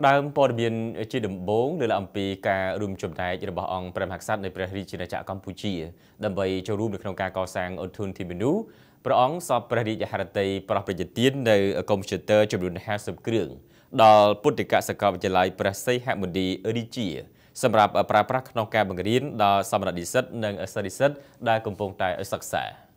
ផ្ដើមព័ត៌មានជាដំបូងលើអំពីការរួមចំណែករបស់អង្គព្រះមហាក្សត្រនៃព្រះរាជាណាចក្រកម្ពុជាដើម្បីចូលរួមនៅក្នុងការកសាងអូធូនធីមីនូព្រះអង្គសពព្រះរាជហឫទ័យប្រោះប្រយទាននៅកុំព្យូទ័រចំនួន50គ្រឿងដល់ពុទ្ធិកសាកលវិទ្យាល័យព្រះសីហមុនីរាជាសម្រាប់ប្រើប្រាស់ក្នុងការបង្រៀនដល់សមរនិស្សិតនិងសិស្សនិស្សិតដែលកំពុងតែសិក្សា។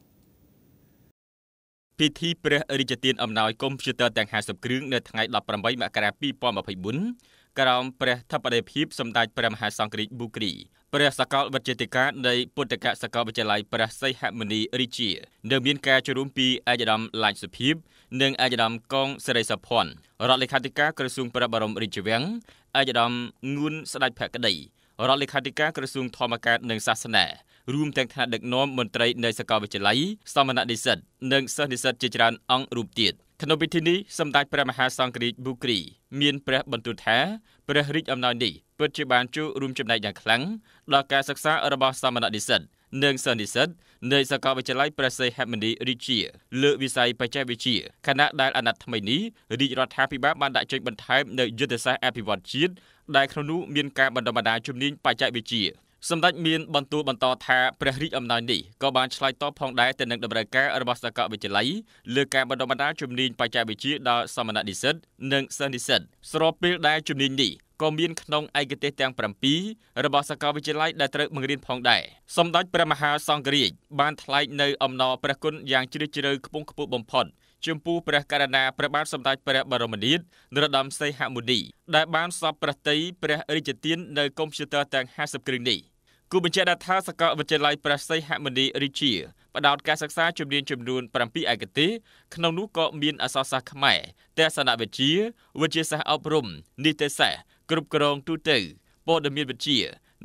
ពិធីព្រះរាជទានអំណោយកុំព្យូទ័រទាំង50គ្រឿងនៅថ្ងៃ18មករា2024ក្រោមព្រះធិបតីភាពសម្ដេចព្រះមហាសង្ឃរាជប៊ូគ្រីព្រះសកលវិទ្យាធិការនៃពុទ្ធកសកលវិទ្យាល័យព្រះសីហមុនីរាជា នៅមានការចូលរួមពីអាយដាមឡាញសុភីបនិងអាយដាមកងសិរីសុភ័ណ្ឌរដ្ឋលេខាធិការក្រសួងព្រះបរមរាជវាំងអាយដាមងួនស្ដេចភក្តីរដ្ឋលេខាធិការក្រសួងធម្មការនិងសាសនារួមទាំងថ្នាក់ដឹកនាំមន្ត្រីនៃសាកលវិទ្យាល័យសមណនិស្សិតនិងសិស្សនិស្សិតជាច្រើន អង្គរួមទៀតក្នុងពិធីនេះសម្តេចព្រះមហាសង្ឃរាជប៊ូគ្រី មានព្រះបន្ទូលថាព្រះរាជអំណោយនេះពិតជាបានជួយរួមចំណែកយ៉ាងខ្លាំងដល់ការសិក្សារបស់សមណនិស្សិតនិងសិស្សនិស្សិតនៃសាកលវិទ្យាល័យព្រះសីហមុនីរាជាលើវិស័យបច្ចេកវិទ្យាខណៈដែលអាណត្តិថ្មីនេះរាជរដ្ឋាភិបាលបានដាក់ចេញបន្ថែមនៅយុទ្ធសាស្ត្រអភិវឌ្ឍជាតិដែលក្នុងនោះមានការបណ្ដុះបណ្ដាលជំនាញបច្ចេកវិទ្យាសម្ដេចមានបន្ទូលបន្តថាព្រះរាជអំណាចនេះក៏បានឆ្លើយតបផងដែរទៅនឹងតម្រូវការរបស់សាកលវិទ្យាល័យលើការបណ្ដុះបណ្ដាលជំនាញបច្ចេកវិទ្យាដល់សមណនិស្សិតនិងសិស្សនិស្សិតស្របពេលដែលជំនាញនេះក៏មានក្នុងឯកទេសទាំង7របស់សាកលវិទ្យាល័យដែលត្រូវបង្រៀនផងដែរសម្ដេចព្រះមហាសង្ឃរាជបានថ្លែងនៅអំណរព្រះគុណយ៉ាងជ្រាលជ្រៅខ្ពង់ខ្ពស់បំផុតចំពោះព្រះករណាព្រះបាទសម្ដេចព្រះបរមនាថនរោត្តមសីហមុនីដែលបានសពប្រតិព្រះរាជទាននៅកុំព្យូទ័រទាំង50គ្រឿងនេះ។គូបញ្ជាក់ថាសាកលវិទ្យាល័យព្រះសីហមុនីរាជាផ្ដោតការសិក្សាជំនាញចំនួន7ឯកទេសក្នុងនោះក៏មានអក្សរសាស្ត្រខ្មែរទស្សនវិជ្ជាវិទ្យាសាស្ត្រអប់រំ នីតិសាស្ត្រគ្រប់គ្រងទូទៅព័ត៌មានវិទ្យា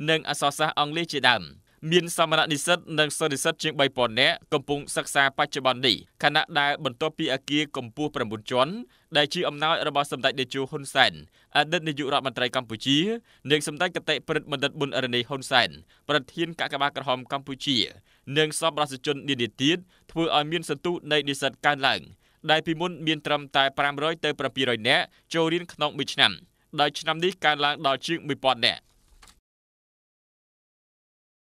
និងអក្សរសាស្ត្រអង់គ្លេសជាដើម។មានសមណនិស្សិតនិងសិស្សនិស្សិតជាង3000នាក់កំពុងសិក្សាបច្ចុប្បន្ននេះខណៈដែលបន្ទាប់ពីអគារកម្ពស់9ជាន់ដែលជាអំណោយរបស់សម្ដេចតេជោហ៊ុនសែន អតីតនាយករដ្ឋមន្ត្រីកម្ពុជានិងសម្ដេចកតេប្រិទ្ធបណ្ឌិតប៊ុនអរណីហ៊ុនសែនប្រធានកកបាក្រហមកម្ពុជានិងសពរដ្ឋជននានាទៀតធ្វើឲ្យមានសន្ទុះនៃនិស្សិតកើនឡើងដែលពីមុន មានត្រឹមតែ500ទៅ700នាក់ចូលរៀនក្នុងមួយឆ្នាំដោយឆ្នាំនេះកើនឡើងដល់ជាង1000នាក់